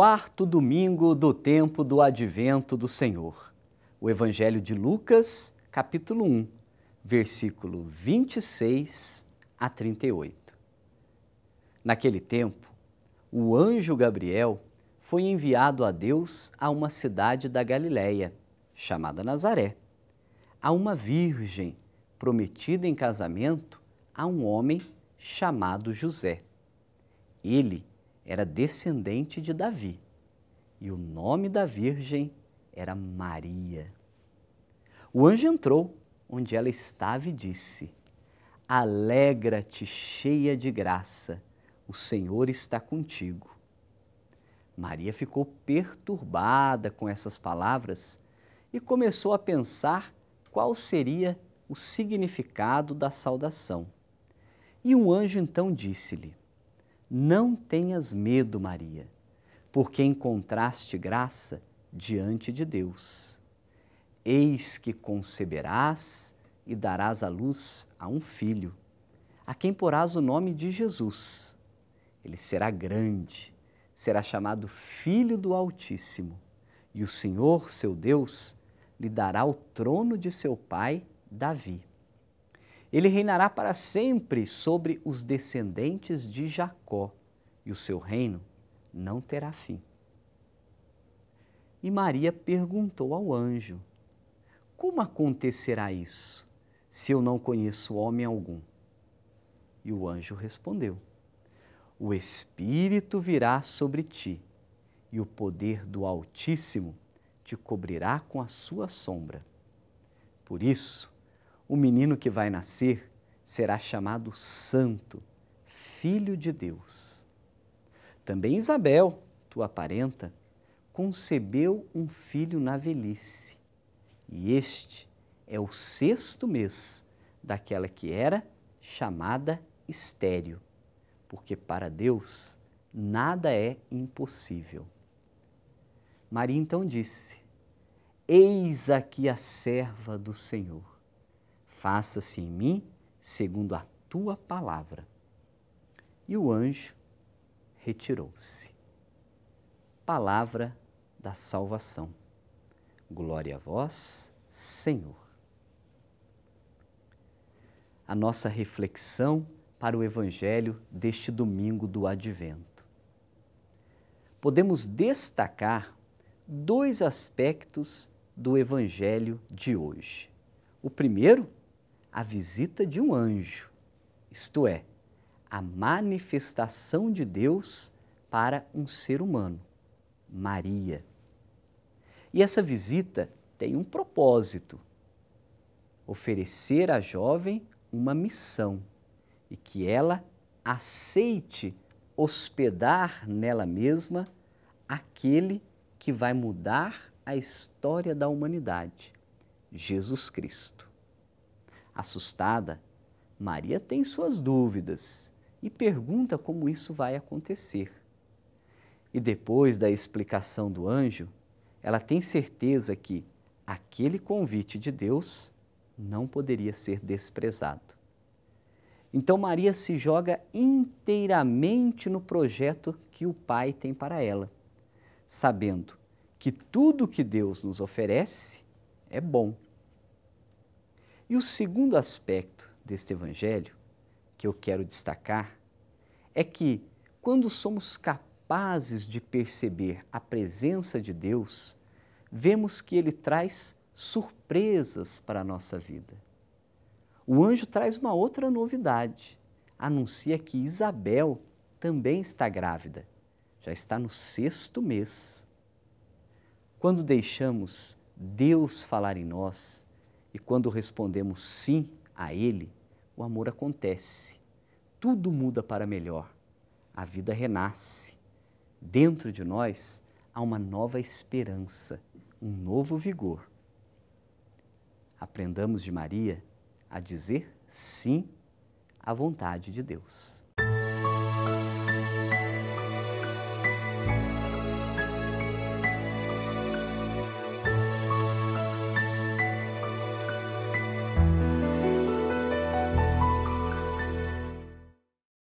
quarto domingo do tempo do advento do Senhor. O Evangelho de Lucas, capítulo 1, versículo 26 a 38. Naquele tempo, o anjo Gabriel foi enviado a Deus a uma cidade da Galiléia, chamada Nazaré, a uma virgem prometida em casamento a um homem chamado José. Ele era descendente de Davi e o nome da virgem era Maria. O anjo entrou onde ela estava e disse: Alegra-te, cheia de graça, o Senhor está contigo. Maria ficou perturbada com essas palavras e começou a pensar qual seria o significado da saudação. E um anjo então disse-lhe: não tenhas medo, Maria, porque encontraste graça diante de Deus. Eis que conceberás e darás à luz a um filho, a quem porás o nome de Jesus. Ele será grande, será chamado Filho do Altíssimo, e o Senhor, seu Deus, lhe dará o trono de seu pai, Davi ele reinará para sempre sobre os descendentes de Jacó, e o seu reino não terá fim. E Maria perguntou ao anjo: Como acontecerá isso, se eu não conheço homem algum? E o anjo respondeu: O Espírito virá sobre ti, e o poder do Altíssimo te cobrirá com a sua sombra. Por isso, o menino que vai nascer será chamado Santo, Filho de Deus. Também Isabel, tua parenta, concebeu um filho na velhice. E este é o sexto mês daquela que era chamada estéreo, porque para Deus nada é impossível. Maria então disse: Eis aqui a serva do Senhor Faça-se em mim segundo a tua palavra. E o anjo retirou-se. Palavra da salvação. Glória a vós, Senhor. A nossa reflexão para o Evangelho deste domingo do Advento. Podemos destacar dois aspectos do Evangelho de hoje. O primeiro a visita de um anjo, isto é, a manifestação de Deus para um ser humano, Maria. E essa visita tem um propósito: oferecer à jovem uma missão e que ela aceite hospedar nela mesma aquele que vai mudar a história da humanidade, Jesus Cristo. Assustada, Maria tem suas dúvidas e pergunta como isso vai acontecer. E depois da explicação do anjo, ela tem certeza que aquele convite de Deus não poderia ser desprezado. Então Maria se joga inteiramente no projeto que o Pai tem para ela, sabendo que tudo que Deus nos oferece é bom. E o segundo aspecto deste evangelho que eu quero destacar é que quando somos capazes de perceber a presença de Deus, vemos que ele traz surpresas para a nossa vida. O anjo traz uma outra novidade. Anuncia que Isabel também está grávida. Já está no sexto mês. Quando deixamos Deus falar em nós, e quando respondemos sim a Ele, o amor acontece. Tudo muda para melhor. A vida renasce. Dentro de nós há uma nova esperança, um novo vigor. Aprendamos de Maria a dizer sim à vontade de Deus.